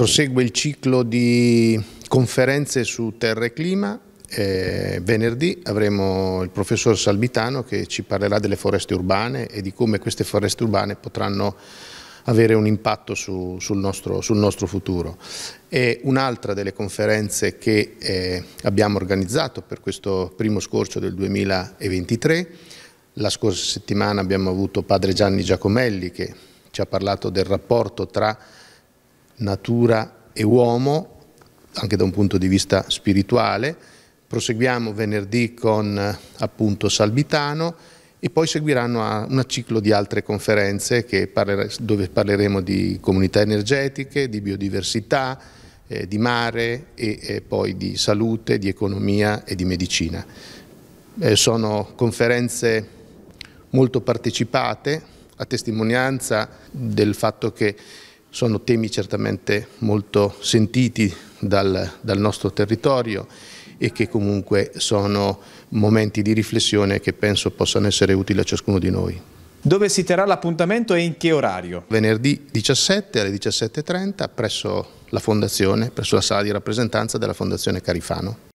Prosegue il ciclo di conferenze su terra e clima. Eh, venerdì avremo il professor Salbitano che ci parlerà delle foreste urbane e di come queste foreste urbane potranno avere un impatto su, sul, nostro, sul, nostro, futuro. E un'altra delle conferenze che eh, abbiamo organizzato per questo primo scorcio del 2023, la scorsa settimana abbiamo avuto padre Gianni Giacomelli che ci ha parlato del rapporto tra natura e uomo, anche da un punto di vista spirituale. Proseguiamo venerdì con appunto Salvitano e poi seguiranno un ciclo di altre conferenze parlere, dove parleremo di comunità energetiche, di biodiversità, eh, di mare e eh, poi di salute, di economia e di medicina. Eh, sono conferenze molto partecipate a testimonianza del fatto che sono temi certamente molto sentiti dal, dal nostro territorio e che comunque sono momenti di riflessione che penso possano essere utili a ciascuno di noi. Dove si terrà l'appuntamento e in che orario? Venerdì 17 alle 17.30 presso la Fondazione, presso la sala di rappresentanza della Fondazione Carifano.